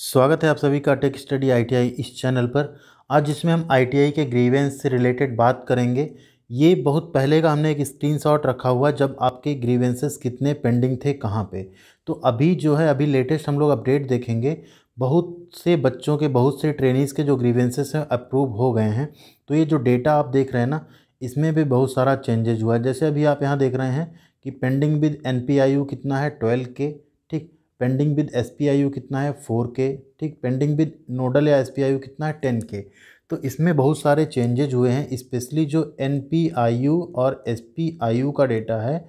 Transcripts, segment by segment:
स्वागत है आप सभी का टेक स्टडी आईटीआई इस चैनल पर आज जिसमें हम आईटीआई के ग्रीवेंस से रिलेटेड बात करेंगे ये बहुत पहले का हमने एक स्क्रीनशॉट रखा हुआ जब आपके ग्रीवेंसेस कितने पेंडिंग थे कहाँ पे तो अभी जो है अभी लेटेस्ट हम लोग अपडेट देखेंगे बहुत से बच्चों के बहुत से ट्रेनिस के जो ग्रीवेंसेस हैं अप्रूव हो गए हैं तो ये जो डेटा आप देख रहे हैं ना इसमें भी बहुत सारा चेंजेज हुआ है जैसे अभी आप यहाँ देख रहे हैं कि पेंडिंग विद एन कितना है ट्वेल्व के ठीक पेंडिंग विद एस कितना है फोर के ठीक पेंडिंग विद नोडल या एस कितना है टेन के तो इसमें बहुत सारे चेंजेज हुए हैं स्पेशली जो एन और एस का डेटा है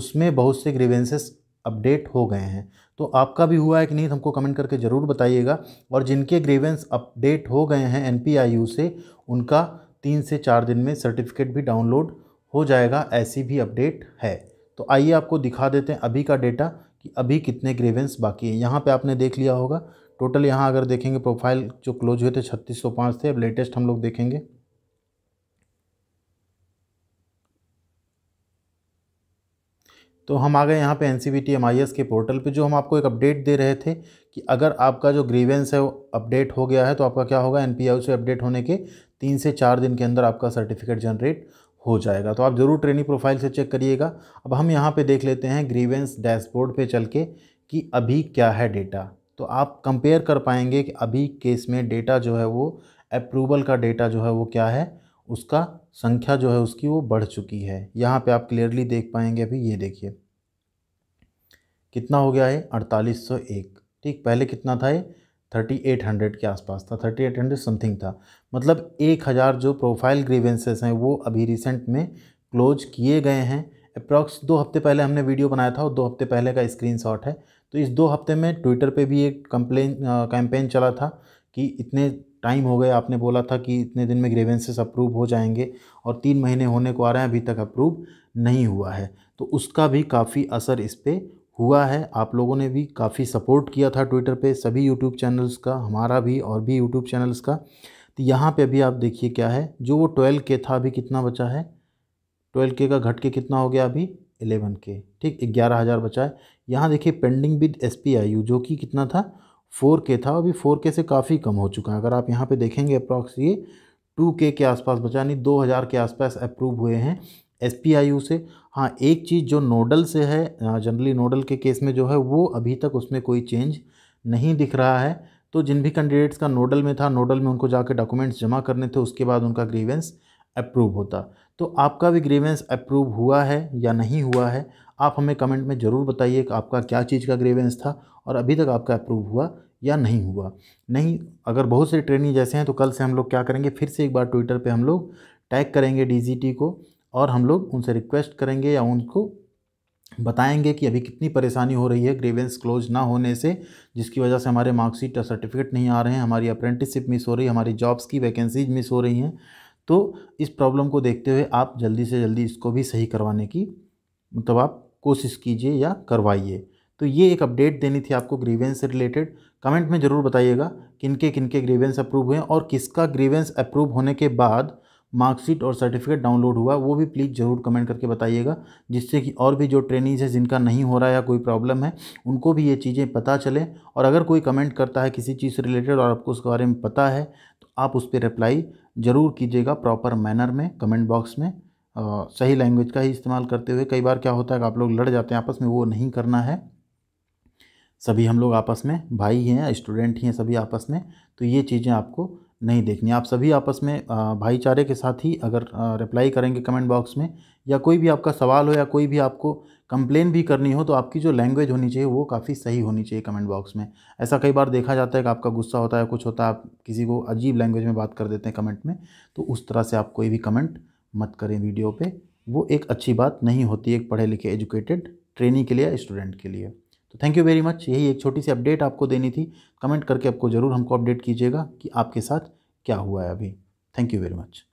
उसमें बहुत से ग्रीवेंसेस अपडेट हो गए हैं तो आपका भी हुआ है कि नहीं तो हमको कमेंट करके ज़रूर बताइएगा और जिनके ग्रीवेंस अपडेट हो गए हैं एन से उनका तीन से चार दिन में सर्टिफिकेट भी डाउनलोड हो जाएगा ऐसी भी अपडेट है तो आइए आपको दिखा देते हैं अभी का डेटा कि अभी कितने ग्रेवेंस बाकी है यहाँ पे आपने देख लिया होगा टोटल यहाँ अगर देखेंगे प्रोफाइल जो क्लोज हुए थे छत्तीस सौ थे अब लेटेस्ट हम लोग देखेंगे तो हम आ गए यहाँ पे एन सी टी के पोर्टल पे जो हम आपको एक अपडेट दे रहे थे कि अगर आपका जो ग्रीवेंस है वो अपडेट हो गया है तो आपका क्या होगा एन से अपडेट होने के तीन से चार दिन के अंदर आपका सर्टिफिकेट जनरेट हो जाएगा तो आप ज़रूर ट्रेनिंग प्रोफाइल से चेक करिएगा अब हम यहाँ पे देख लेते हैं ग्रीवेंस डैशबोर्ड पे चल के कि अभी क्या है डेटा तो आप कंपेयर कर पाएंगे कि अभी केस में डेटा जो है वो अप्रूवल का डेटा जो है वो क्या है उसका संख्या जो है उसकी वो बढ़ चुकी है यहाँ पे आप क्लियरली देख पाएंगे अभी ये देखिए कितना हो गया है अड़तालीस ठीक पहले कितना था ये 3800 के आसपास था 3800 समथिंग था मतलब 1000 जो प्रोफाइल ग्रीवेंसेस हैं वो अभी रिसेंट में क्लोज किए गए हैं अप्रॉक्स दो हफ्ते पहले हमने वीडियो बनाया था और दो हफ्ते पहले का स्क्रीन है तो इस दो हफ्ते में ट्विटर पे भी एक कंप्लेन कैंपेन चला था कि इतने टाइम हो गए आपने बोला था कि इतने दिन में ग्रेवेंसेस अप्रूव हो जाएंगे और तीन महीने होने को आ रहे हैं अभी तक अप्रूव नहीं हुआ है तो उसका भी काफ़ी असर इस पर हुआ है आप लोगों ने भी काफ़ी सपोर्ट किया था ट्विटर पे सभी यूट्यूब चैनल्स का हमारा भी और भी यूट्यूब चैनल्स का तो यहाँ पे अभी आप देखिए क्या है जो वो ट्वेल्व के था अभी कितना बचा है ट्वेल्व के का घट के कितना हो गया अभी एलेवन के ठीक ग्यारह हज़ार बचा है यहाँ देखिए pending with S P I U जो कि कितना था फोर के था अभी फोर के से काफ़ी कम हो चुका है अगर आप यहाँ पर देखेंगे अप्रॉक्स ये टू के के आसपास बचा यानी दो हज़ार के आसपास अप्रूव हुए हैं एस से हाँ एक चीज़ जो नोडल से है जनरली नोडल के केस में जो है वो अभी तक उसमें कोई चेंज नहीं दिख रहा है तो जिन भी कैंडिडेट्स का नोडल में था नोडल में उनको जाकर डॉक्यूमेंट्स जमा करने थे उसके बाद उनका ग्रीवेंस अप्रूव होता तो आपका भी ग्रीवेंस अप्रूव हुआ है या नहीं हुआ है आप हमें कमेंट में ज़रूर बताइए कि आपका क्या चीज़ का ग्रीवेंस था और अभी तक आपका अप्रूव हुआ या नहीं हुआ नहीं अगर बहुत से ट्रेनिंग जैसे हैं तो कल से हम लोग क्या करेंगे फिर से एक बार ट्विटर पर हम लोग टैग करेंगे डी को और हम लोग उनसे रिक्वेस्ट करेंगे या उनको बताएंगे कि अभी कितनी परेशानी हो रही है ग्रीवेंस क्लोज ना होने से जिसकी वजह से हमारे मार्कशीट या सर्टिफिकेट नहीं आ रहे हैं हमारी अप्रेंटिसशिप मिस हो रही है हमारी जॉब्स की वैकेंसीज मिस हो रही हैं तो इस प्रॉब्लम को देखते हुए आप जल्दी से जल्दी इसको भी सही करवाने की मतलब आप कोशिश कीजिए या करवाइए तो ये एक अपडेट देनी थी आपको ग्रीवेंस से रिलेटेड कमेंट में ज़रूर बताइएगा किनके किनके ग्रीवेंस अप्रूव हुए और किसका ग्रीवेंस अप्रूव होने के बाद मार्कशीट और सर्टिफिकेट डाउनलोड हुआ वो भी प्लीज़ ज़रूर कमेंट करके बताइएगा जिससे कि और भी जो ट्रेनिंग है जिनका नहीं हो रहा या कोई प्रॉब्लम है उनको भी ये चीज़ें पता चलें और अगर कोई कमेंट करता है किसी चीज़ से रिलेटेड और आपको उसके बारे में पता है तो आप उस पर रिप्लाई ज़रूर कीजिएगा प्रॉपर मैनर में कमेंट बॉक्स में आ, सही लैंग्वेज का ही इस्तेमाल करते हुए कई बार क्या होता है कि आप लोग लड़ जाते हैं आपस में वो नहीं करना है सभी हम लोग आपस में भाई हैं स्टूडेंट ही हैं सभी आपस में तो ये चीज़ें आपको नहीं देखनी आप सभी आपस में भाईचारे के साथ ही अगर रिप्लाई करेंगे कमेंट बॉक्स में या कोई भी आपका सवाल हो या कोई भी आपको कंप्लेन भी करनी हो तो आपकी जो लैंग्वेज होनी चाहिए वो काफ़ी सही होनी चाहिए कमेंट बॉक्स में ऐसा कई बार देखा जाता है कि आपका गुस्सा होता है कुछ होता है आप किसी को अजीब लैंग्वेज में बात कर देते हैं कमेंट में तो उस तरह से आप कोई भी कमेंट मत करें वीडियो पर वो एक अच्छी बात नहीं होती एक पढ़े लिखे एजुकेटेड ट्रेनिंग के लिए स्टूडेंट के लिए थैंक यू वेरी मच यही एक छोटी सी अपडेट आपको देनी थी कमेंट करके आपको ज़रूर हमको अपडेट कीजिएगा कि आपके साथ क्या हुआ है अभी थैंक यू वेरी मच